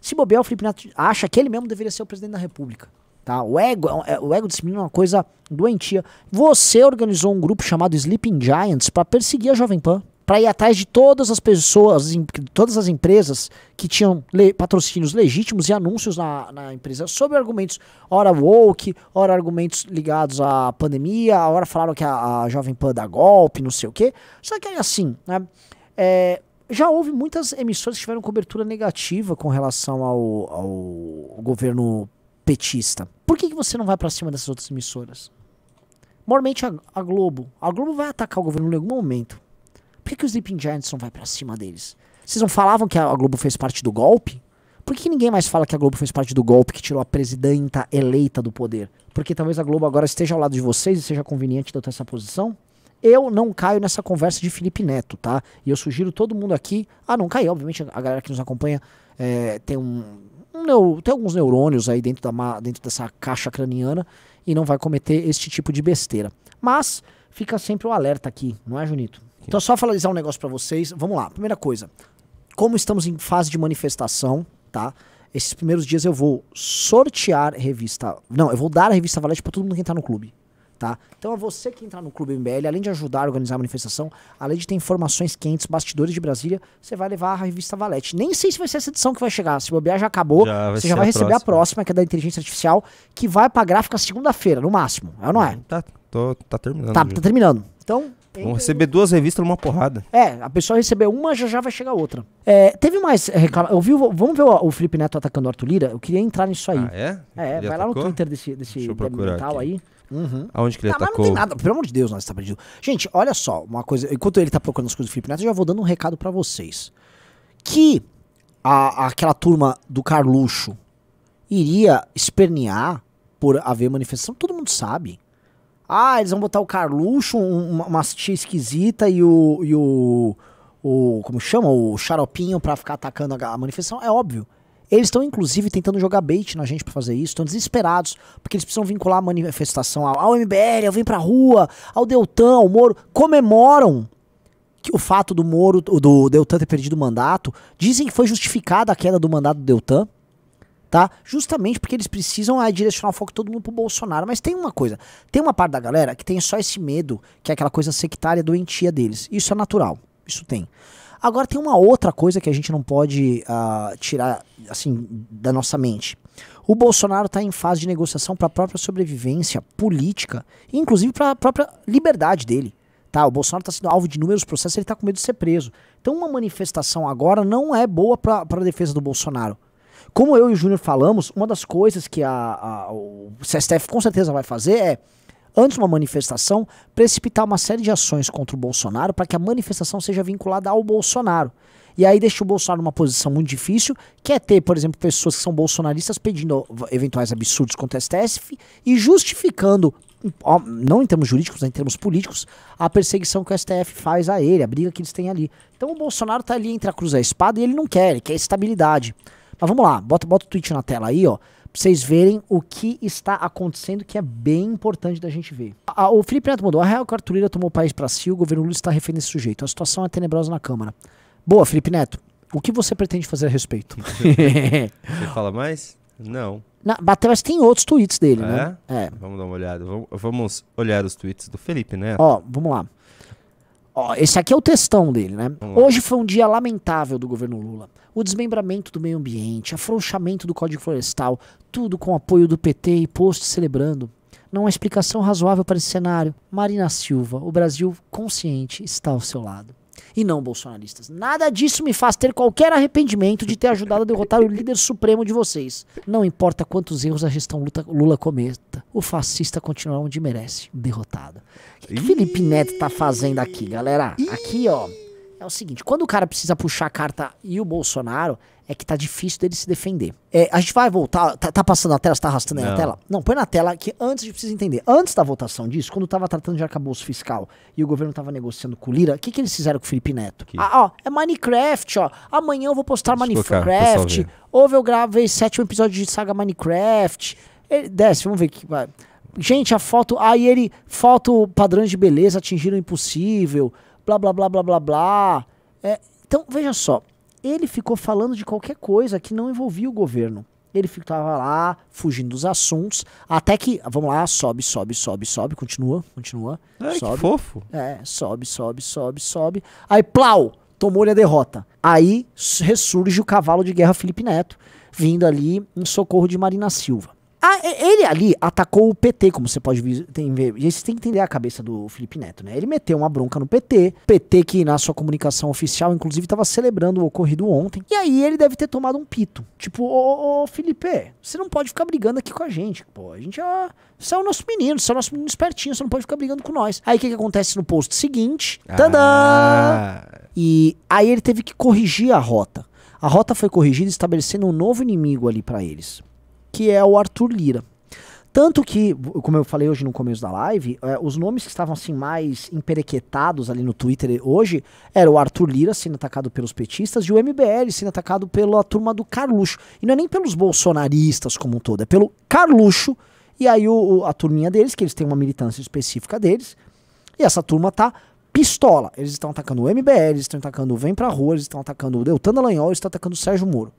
Se bobear, o Felipe Neto acha que ele mesmo deveria ser o presidente da República. Tá? O ego, é é, o ego disciplina é uma coisa doentia. Você organizou um grupo chamado Sleeping Giants para perseguir a Jovem Pan, para ir atrás de todas as pessoas, todas as empresas que tinham le patrocínios legítimos e anúncios na, na empresa sobre argumentos, ora woke, ora argumentos ligados à pandemia, ora falaram que a, a Jovem Pan dá golpe, não sei o quê. Só que aí assim, né? É, já houve muitas emissoras que tiveram cobertura negativa com relação ao, ao governo petista. Por que, que você não vai para cima dessas outras emissoras? Mormente a, a, Globo. A Globo vai atacar o governo em algum momento. Por que, que os Sleeping Giants não vai para cima deles? Vocês não falavam que a, Globo fez parte do golpe? Por que, que ninguém mais fala que a Globo fez parte do golpe que tirou a presidenta eleita do poder? Porque talvez a Globo agora esteja ao lado de vocês e seja conveniente de eu ter essa posição? Eu não caio nessa conversa de Felipe Neto, tá? E eu sugiro todo mundo aqui. Ah, não cair, obviamente a galera que nos acompanha é, tem um, um. tem alguns neurônios aí dentro, da, dentro dessa caixa craniana e não vai cometer este tipo de besteira. Mas fica sempre o alerta aqui, não é, Junito? Então, só finalizar um negócio para vocês. Vamos lá. Primeira coisa, como estamos em fase de manifestação, tá? Esses primeiros dias eu vou sortear revista. Não, eu vou dar a revista Valete para todo mundo que entrar no clube tá? Então é você que entrar no Clube MBL, além de ajudar a organizar a manifestação, além de ter informações quentes, bastidores de Brasília, você vai levar a revista Valete. Nem sei se vai ser essa edição que vai chegar, se bobear já acabou, já você já vai a receber próxima. a próxima, que é da inteligência artificial, que vai pra gráfica segunda-feira, no máximo, é ou não é? Tá, tô, tá terminando. Tá, tá terminando. Então, Vão receber duas revistas numa porrada. É, a pessoa receber uma, já já vai chegar outra. É, teve mais é, reclamação. vi, vamos ver o, o, Felipe Neto atacando o Arthur Lira? Eu queria entrar nisso aí. Ah, é? É, ele vai atacou? lá no Twitter desse, desse mental aí. Uhum. Aonde que ele tá, atacou? não tem nada, pelo amor de Deus, nós tá perdido. Gente, olha só, uma coisa. Enquanto ele tá procurando as coisas do Felipe Neto, eu já vou dando um recado para vocês. Que a, aquela turma do Carluxo iria espernear por haver manifestação, todo mundo sabe. Ah, eles vão botar o Carluxo, uma, uma tia esquisita e o. E o, o como chama? O xaropinho pra ficar atacando a, a manifestação. É óbvio. Eles estão, inclusive, tentando jogar bait na gente para fazer isso, estão desesperados, porque eles precisam vincular a manifestação ao, ao MBL, ao Vem Pra Rua, ao Deltan, ao Moro. Comemoram que o fato do Moro, do Deltan ter perdido o mandato. Dizem que foi justificada a queda do mandato do Deltan tá? Justamente porque eles precisam ah, direcionar o foco todo mundo pro Bolsonaro. Mas tem uma coisa, tem uma parte da galera que tem só esse medo, que é aquela coisa sectária doentia deles. Isso é natural, isso tem. Agora tem uma outra coisa que a gente não pode uh, tirar assim da nossa mente. O Bolsonaro está em fase de negociação para a própria sobrevivência política, inclusive para a própria liberdade dele. Tá, o Bolsonaro está sendo alvo de inúmeros processos, ele está com medo de ser preso. Então, uma manifestação agora não é boa para a defesa do Bolsonaro. Como eu e o Júnior falamos, uma das coisas que a, a, o CSTF com certeza vai fazer é, antes de uma manifestação, precipitar uma série de ações contra o Bolsonaro para que a manifestação seja vinculada ao Bolsonaro. E aí deixa o Bolsonaro numa posição muito difícil, que é ter, por exemplo, pessoas que são bolsonaristas pedindo eventuais absurdos contra o STF e justificando, não em termos jurídicos, mas em termos políticos, a perseguição que o STF faz a ele, a briga que eles têm ali. Então o Bolsonaro está ali entre a cruz e a espada e ele não quer, ele quer estabilidade. Mas vamos lá, bota, bota o tweet na tela aí, ó. Pra vocês verem o que está acontecendo, que é bem importante da gente ver. A, o Felipe Neto mandou. A real cartulina, tomou o país para si, o governo Lula está refém desse sujeito. A situação é tenebrosa na Câmara. Boa, Felipe Neto. O que você pretende fazer a respeito? você fala mais? Não. Na, bateu, mas tem outros tweets dele, ah, né? é? né? É. Vamos dar uma olhada. Vamos, vamos olhar os tweets do Felipe Neto. Ó, vamos lá. Ó, esse aqui é o textão dele, né? Hoje foi um dia lamentável do governo Lula. O desmembramento do meio ambiente, afrouxamento do Código Florestal, tudo com apoio do PT e posto celebrando. Não há explicação razoável para esse cenário. Marina Silva, o Brasil consciente está ao seu lado e não bolsonaristas. Nada disso me faz ter qualquer arrependimento de ter ajudado a derrotar o líder supremo de vocês. Não importa quantos erros a gestão Lula cometa, o fascista continua onde merece, derrotado. O que, que Felipe Neto tá fazendo aqui, galera? Aqui, ó é o seguinte: quando o cara precisa puxar a carta e o Bolsonaro, é que tá difícil dele se defender. É, a gente vai voltar. Tá, tá, passando a tela? Você tá arrastando aí Não. na tela? Não, põe na tela que antes a gente precisa entender. Antes da votação disso, quando tava tratando de arcabouço fiscal e o governo tava negociando com o Lira, o que, que eles fizeram com o Felipe Neto? Que... Ah, ó, é Minecraft, ó. Amanhã eu vou postar Deixa Minecraft. Houve, eu gravei sétimo episódio de saga Minecraft. Ele, desce, vamos ver que vai. Gente, a foto. Aí ah, ele. Foto padrões de beleza atingiram o impossível blá blá blá blá blá blá. É, então, veja só, ele ficou falando de qualquer coisa que não envolvia o governo. Ele ficava lá, fugindo dos assuntos, até que, vamos lá, sobe, sobe, sobe, sobe, continua, continua. Ai, sobe. que fofo. É, sobe, sobe, sobe, sobe. Aí, plau, tomou-lhe a derrota. Aí ressurge o cavalo de guerra Felipe Neto, vindo ali em socorro de Marina Silva. Ah, ele ali atacou o PT, como você pode ver. E aí Você tem que entender a cabeça do Felipe Neto, né? Ele meteu uma bronca no PT. PT que na sua comunicação oficial, inclusive, estava celebrando o ocorrido ontem. E aí ele deve ter tomado um pito. Tipo, ô, ô, Felipe, você não pode ficar brigando aqui com a gente. Pô, a gente é... Você é o nosso menino, você é o nosso menino espertinho, você não pode ficar brigando com nós. Aí o que, que acontece no post seguinte? Ah. Tadã! Ah. E aí ele teve que corrigir a rota. A rota foi corrigida estabelecendo um novo inimigo ali para eles que é o Arthur Lira. Tanto que, como eu falei hoje no começo da live, é, os nomes que estavam assim mais emperequetados ali no Twitter hoje era o Arthur Lira sendo atacado pelos petistas e o MBL sendo atacado pela turma do Carluxo. E não é nem pelos bolsonaristas como um todo, é pelo Carluxo e aí o, a turminha deles, que eles têm uma militância específica deles, e essa turma tá pistola. Eles estão atacando o MBL, eles estão atacando o Vem Pra Rua, eles estão atacando o Deltan Dallagnol, eles estão atacando o Sérgio Moro.